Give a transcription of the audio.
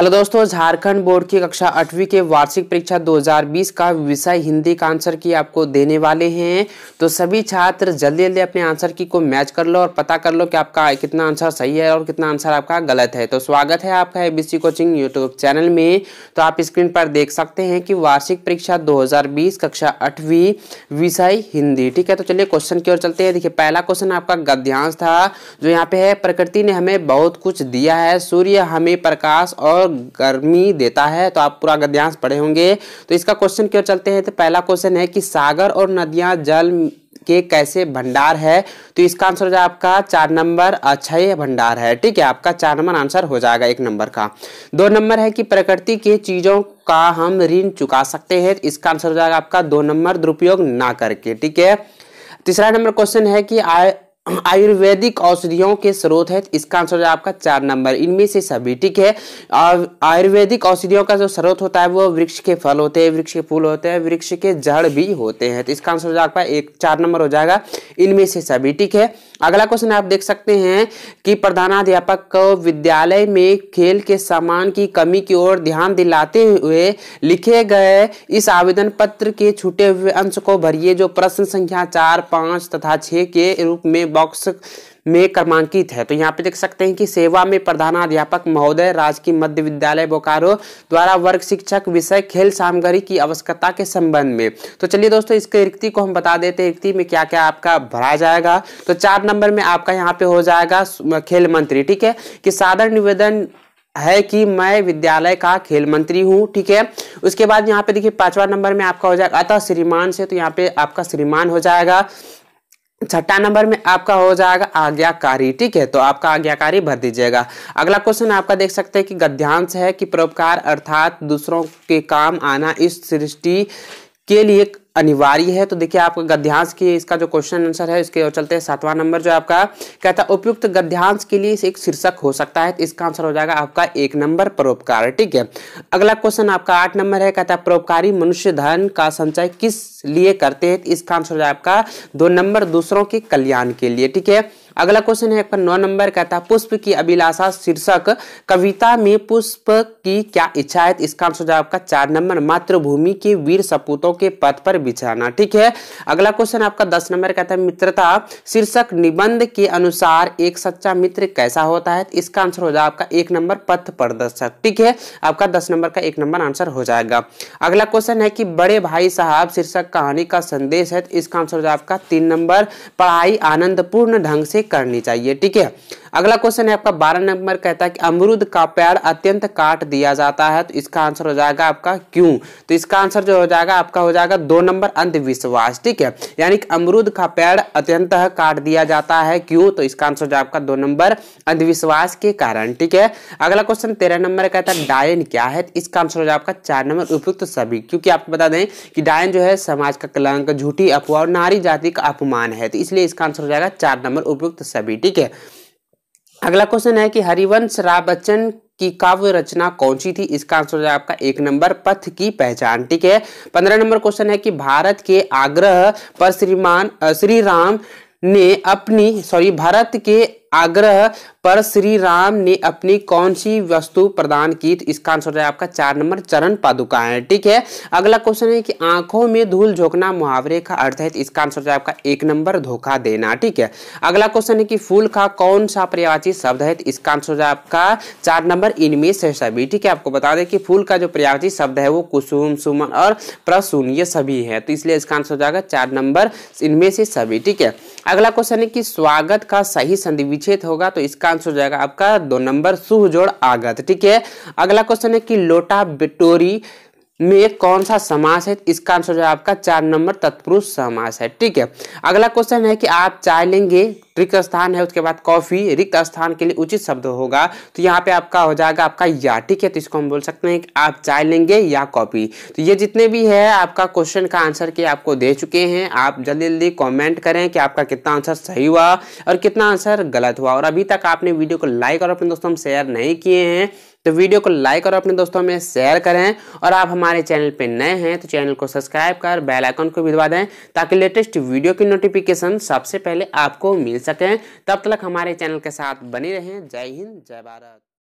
hello दोस्तों Jharkhand board की कक्षा आठवीं के वार्षिक परीक्षा 2020 का विषय हिंदी का आंसर की आपको देने वाले हैं तो सभी छात्र जल्दी जल्दी अपने आंसर की को मैच कर लो और पता कर लो कि आपका कितना आंसर सही है और कितना आंसर आपका गलत है तो स्वागत है आपका एबीसी कोचिंग यूट्यूब चैनल में तो आप स्क्रीन पर देख सकते हैं कि वार्षिक परीक्षा दो कक्षा आठवीं विषय हिंदी ठीक है तो चलिए क्वेश्चन की ओर चलते हैं देखिए पहला क्वेश्चन आपका गद्यांश था जो यहाँ पे है प्रकृति ने हमें बहुत कुछ दिया है सूर्य हमें प्रकाश और मतलब गर्मी देता है तो आप पूरा गद्यांश पढ़े होंगे तो इसका क्वेश्चन क्यों चलते हैं तो पहला क्वेश्चन है कि सागर और नदियां जल के कैसे भंडार है तो इसका आंसर हो जाएगा आपका चार नंबर अक्षय भंडार है ठीक है आपका चार नंबर आंसर हो जाएगा एक नंबर का दो नंबर है कि प्रकृति के चीज़ों का हम ऋण चुका सकते हैं तो इसका आंसर हो जाएगा आपका दो नंबर दुरुपयोग ना करके ठीक है तीसरा नंबर क्वेश्चन है कि आय आयुर्वेदिक औषधियों के स्रोत है इसका आंसर आपका चार नंबर इनमें से सभी ठीक है आयुर्वेदिक औषधियों का जो स्रोत होता है वो वृक्ष के फल होते हैं वृक्ष के फूल होते हैं वृक्ष के जड़ भी होते हैं तो इसका आंसर आपका एक चार नंबर हो जाएगा इनमें से सभी ठीक है अगला क्वेश्चन आप देख सकते हैं कि प्रधानाध्यापक को विद्यालय में खेल के सामान की कमी की ओर ध्यान दिलाते हुए लिखे गए इस आवेदन पत्र के छूटे हुए अंश को भरिए जो प्रश्न संख्या चार पांच तथा छः के रूप में बॉक्स में क्रमांकित है तो यहाँ पे देख सकते हैं कि सेवा में प्रधानाध्यापक महोदय राजकीय मध्य विद्यालय बोकारो द्वारा वर्ग शिक्षक विषय खेल सामग्री की आवश्यकता के संबंध में तो चलिए दोस्तों इसके रिक्ति को हम बता देते हैं रिक्ति में क्या क्या आपका भरा जाएगा तो चार नंबर में आपका यहाँ पे हो जाएगा खेल मंत्री ठीक है कि साधारण निवेदन है कि मैं विद्यालय का खेल मंत्री हूं ठीक है उसके बाद यहाँ पे देखिए पांचवा नंबर में आपका हो जाएगा अतः श्रीमान से तो यहाँ पे आपका श्रीमान हो जाएगा छठा नंबर में आपका हो जाएगा आज्ञाकारी ठीक है तो आपका आज्ञाकारी भर दीजिएगा अगला क्वेश्चन आपका देख सकते हैं कि गद्यांश है कि परोपकार अर्थात दूसरों के काम आना इस सृष्टि के लिए अनिवार्य है तो देखिए आप गद्यांश की इसका जो क्वेश्चन आंसर है इसके चलते हैं सातवां नंबर जो आपका कहता है उपयुक्त गद्यांश के लिए एक शीर्षक हो सकता है तो इसका आंसर हो जाएगा आपका एक नंबर परोपकार ठीक है अगला क्वेश्चन आपका आठ नंबर है कहता है परोपकारी मनुष्य धन का संचय किस लिए करते हैं तो इसका आंसर हो जाएगा आपका दो नंबर दूसरों के कल्याण के लिए ठीक है अगला क्वेश्चन है आपका नौ नंबर कहता है पुष्प की अभिलाषा शीर्षक कविता में पुष्प की क्या इच्छा है तो इसका आंसर हो जाएगा आपका चार नंबर मातृभूमि के वीर सपूतों के पथ पर बिछाना ठीक है अगला क्वेश्चन आपका दस नंबर कहता है मित्रता शीर्षक निबंध के अनुसार एक सच्चा मित्र कैसा होता है इसका आंसर हो जाएगा आपका एक नंबर पथ प्रदर्शक ठीक है आपका दस नंबर का एक नंबर आंसर हो जाएगा अगला क्वेश्चन है कि बड़े भाई साहब शीर्षक कहानी का संदेश है तो इसका आंसर हो जाएगा आपका तीन नंबर पढ़ाई आनंदपूर्ण ढंग से करनी चाहिए ठीक है अगला क्वेश्चन है आपका बारह नंबर कहता है कि अमरुद का पेड़ अत्यंत काट दिया जाता है तो इसका आंसर हो जाएगा आपका क्यों तो इसका आंसर जो हो जाएगा आपका हो जाएगा दो नंबर अंधविश्वास ठीक है यानी कि अमरुद का पेड़ अत्यंत काट दिया जाता है क्यों तो इसका आंसर हो जाएगा आपका दो नंबर अंधविश्वास के कारण ठीक है अगला क्वेश्चन तेरह नंबर कहता है डायन क्या है तो इसका आंसर हो जाएगा आपका चार नंबर उपयुक्त सभी क्योंकि आपको बता दें कि डायन जो है समाज का कलंक झूठी अफवाह और नारी जाति का अपमान है तो इसलिए इसका आंसर हो जाएगा चार नंबर उपयुक्त सभी ठीक है अगला क्वेश्चन है कि हरिवंश राय बच्चन की काव्य रचना कौन सी थी इसका आंसर है आपका एक नंबर पथ की पहचान ठीक है पंद्रह नंबर क्वेश्चन है कि भारत के आग्रह पर श्रीमान श्री राम ने अपनी सॉरी भारत के आग्रह पर श्री राम ने अपनी कौन सी वस्तु प्रदान की तो इसका आंसर है आपका चार नंबर चरण पादुका है ठीक है अगला क्वेश्चन है कि आंखों में धूल झोंकना मुहावरे का अर्थ है तो इसका आंसर है आपका एक नंबर धोखा देना ठीक है अगला क्वेश्चन है कि फूल का कौन सा पर्यावाची शब्द है तो इसका आंसर है आपका चार नंबर इनमें से सभी ठीक है आपको बता दें कि फूल का जो पर्यावाची शब्द है वो कुसुम सुमन और प्रसून ये सभी है तो इसलिए इसका आंसर हो जाएगा चार नंबर इनमें से सभी ठीक है अगला क्वेश्चन है कि स्वागत का सही संधि विच्छेद होगा तो इसका आंसर हो जाएगा आपका दो नंबर सुहजोड़ आगत ठीक है अगला क्वेश्चन है कि लोटा बिटोरी में कौन सा समास है इसका आंसर जो है आपका चार नंबर तत्पुरुष समास है ठीक है अगला क्वेश्चन है कि आप चाय लेंगे रिक्त स्थान है उसके बाद कॉफी रिक्त स्थान के लिए उचित शब्द होगा तो यहाँ पे आपका हो जाएगा आपका या ठीक है तो इसको हम बोल सकते हैं कि आप चाय लेंगे या कॉफी तो ये जितने भी है आपका क्वेश्चन का आंसर के आपको दे चुके हैं आप जल्दी जल्दी कॉमेंट करें कि आपका कितना आंसर सही हुआ और कितना आंसर गलत हुआ और अभी तक आपने वीडियो को लाइक और अपने दोस्तों हम शेयर नहीं किए हैं तो वीडियो को लाइक और अपने दोस्तों में शेयर करें और आप हमारे चैनल पर नए हैं तो चैनल को सब्सक्राइब कर बेल आइकन को भी दबा दें ताकि लेटेस्ट वीडियो की नोटिफिकेशन सबसे पहले आपको मिल सकें तब तक हमारे चैनल के साथ बने रहें जय हिंद जय भारत